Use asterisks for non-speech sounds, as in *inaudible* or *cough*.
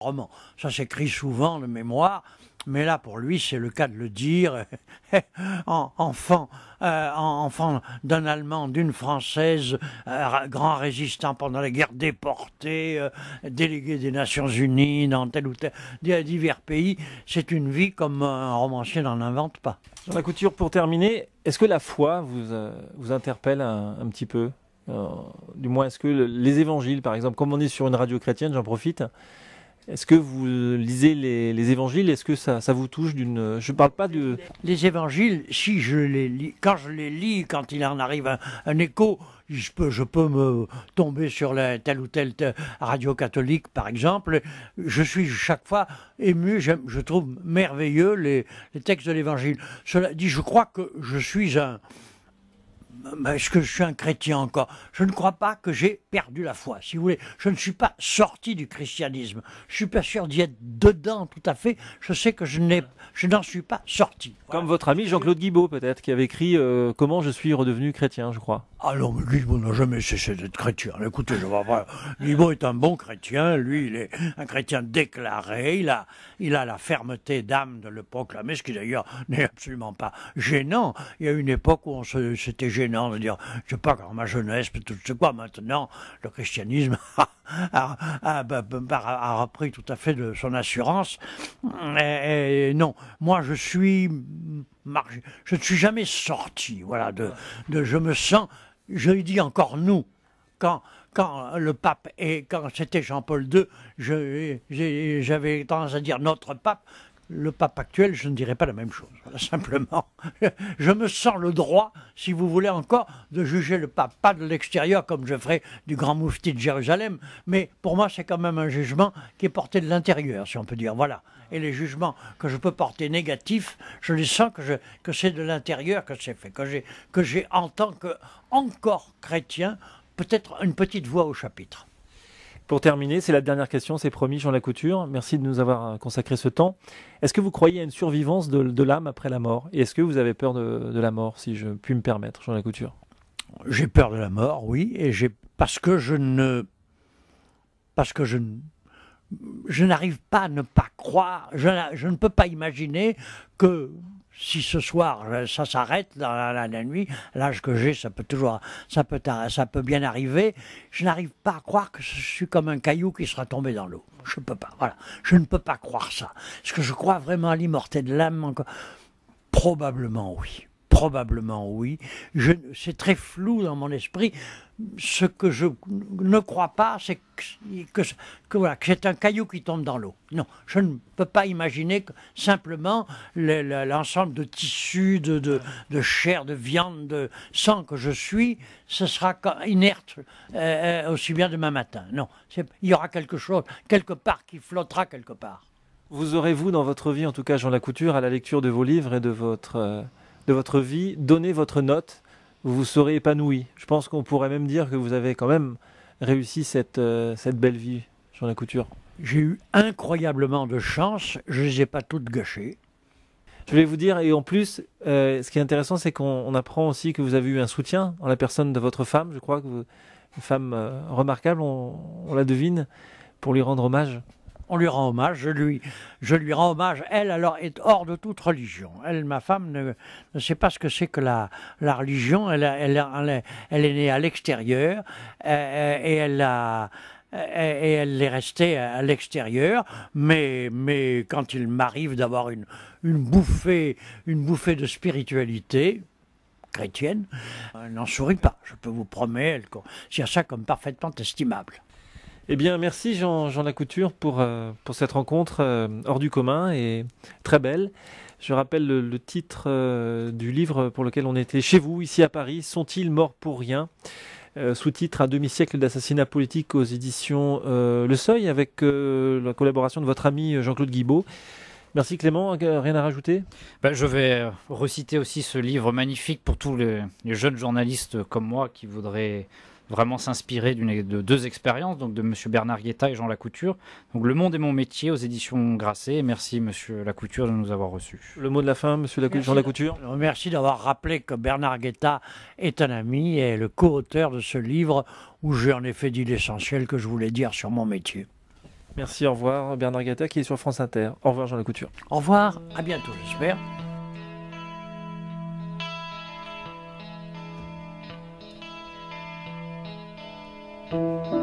roman. Ça s'écrit souvent, le mémoire, mais là, pour lui, c'est le cas de le dire. *laughs* enfant euh, enfant d'un Allemand, d'une Française, euh, grand résistant pendant la guerre, déporté, euh, délégué des Nations Unies dans tel ou tel, divers pays, c'est une vie comme un romancier n'en invente pas. Dans la couture, pour terminer, est-ce que la foi vous, vous interpelle un, petit peu Du moins, est-ce que les évangiles, par exemple, comme on est sur une radio chrétienne, j'en profite, est-ce que vous lisez les, évangiles Est-ce que ça, vous touche d'une Je ne parle pas de les évangiles. Si je les lis, quand je les lis, quand il en arrive un, écho, je peux, me tomber sur la telle ou telle radio catholique, par exemple. Je suis chaque fois ému, je, trouve merveilleux les textes de l'Évangile. Cela dit, je crois que je suis un, est-ce que je suis un chrétien encore Je ne crois pas que j'ai perdu la foi, si vous voulez. Je ne suis pas sorti du christianisme. Je suis pas sûr d'y être dedans tout à fait. Je sais que je n'ai, je n'en suis pas sorti. Comme votre ami Jean-Claude Guibaud, peut-être, qui avait écrit euh, Comment je suis redevenu chrétien, je crois. Ah non, mais Guibaud n'a jamais cessé d'être chrétien. Écoutez, je vois pas. Guibaud est un bon chrétien. Lui, il est un chrétien déclaré. Il a, il a la fermeté d'âme de le proclamer, ce qui d'ailleurs n'est absolument pas gênant. Il y a une époque où on s'était gêné de dire, je sais pas, quand ma jeunesse, tout ce quoi, maintenant, le christianisme *laughs* a, repris tout à fait de son assurance. non, moi je suis, je ne suis jamais sorti, voilà, de, je me sens, je dis encore nous, quand, quand le pape et quand c'était Jean-Paul II, j'avais tendance à dire notre pape, le pape actuel, je ne dirais pas la même chose. *laughs* simplement, je me sens le droit, si vous voulez encore, de juger le pape, pas de l'extérieur comme je ferai du grand moufti de Jérusalem, mais pour moi c'est quand même un jugement qui est porté de l'intérieur, si on peut dire. Voilà. Et les jugements que je peux porter négatifs, je les sens que, c'est de l'intérieur que c'est fait, que j'ai, que j'ai en tant que encore chrétien peut-être une petite voix au chapitre. Pour terminer, c'est la dernière question, c'est promis, Jean Lacouture. Merci de nous avoir euh, consacré ce temps. Est-ce que vous croyez à une survivance de, l'âme après la mort Et est-ce que vous avez peur de, la mort, si je puis me permettre, Jean Lacouture J'ai peur de la mort, oui, et parce que je ne parce que je je n'arrive pas à ne pas croire, je, je ne peux pas imaginer que si ce soir euh, ça s'arrête dans la, nuit, l'âge que j'ai, ça peut toujours, ça peut, ça peut bien arriver. Je n'arrive pas à croire que je suis comme un caillou qui sera tombé dans l'eau. Je peux pas. Voilà, je ne peux pas croire ça. Est-ce que je crois vraiment à l'immortel de l'âme Probablement oui. Probablement oui. C'est très flou dans mon esprit. Ce que je ne crois pas, c'est que, voilà, que c'est un caillou qui tombe dans l'eau. Non, je ne peux pas imaginer que simplement l'ensemble de tissus, de, de, de, chair, de viande, de sang que je suis, ce sera inerte euh, euh, aussi bien demain matin. Non, il y aura quelque chose, quelque part, qui flottera quelque part. Vous aurez, vous, dans votre vie, en tout cas, Jean Lacouture, à la lecture de vos livres et de votre... Euh, de votre vie, donnez votre note, vous vous serez épanoui. Je pense qu'on pourrait même dire que vous avez quand même réussi cette, euh, cette belle vie, sur la Couture. J'ai eu incroyablement de chance, je ne les ai pas toutes gâchées. Je vais vous dire, et en plus, euh, ce qui est intéressant, c'est qu'on apprend aussi que vous avez eu un soutien en la personne de votre femme, je crois que vous, une femme euh, remarquable, on la devine, pour lui rendre hommage on lui rend hommage, je lui, je lui rends hommage. Elle, alors, est hors de toute religion. Elle, ma femme, ne, sait pas ce que c'est que la, la religion. Elle, elle, elle, est née à l'extérieur euh, euh, et elle a euh, et elle est restée à l'extérieur, mais, mais quand il m'arrive d'avoir une, une, bouffée, une bouffée de spiritualité chrétienne, elle n'en sourit pas, je peux vous promettre, elle à ça comme parfaitement estimable. Eh bien, merci Jean, Jean Lacouture pour, euh, pour cette rencontre euh, hors du commun et très belle. Je rappelle le, titre euh, du livre pour lequel on était chez vous, ici à Paris, Sont-ils morts pour rien Sous-titre Un demi-siècle d'assassinat politique aux éditions Le Seuil avec la collaboration de votre ami Jean-Claude Guibaud. Merci Clément, rien à rajouter ben, Je vais reciter aussi ce livre magnifique pour tous les jeunes journalistes comme moi qui voudraient vraiment s'inspirer de deux expériences, donc de Monsieur Bernard Guetta et Jean Lacouture. Donc Le Monde est mon métier aux éditions Grasset. Merci Monsieur Lacouture de nous avoir reçus. Le mot de la fin, Monsieur Lacouture, Jean Lacouture. Merci d'avoir rappelé que Bernard Guetta est un ami et le co-auteur de ce livre où j'ai en effet dit l'essentiel que je voulais dire sur mon métier. Merci, au revoir Bernard Guetta qui est sur France Inter. Au revoir Jean Lacouture. Au revoir, à bientôt j'espère. Thank you.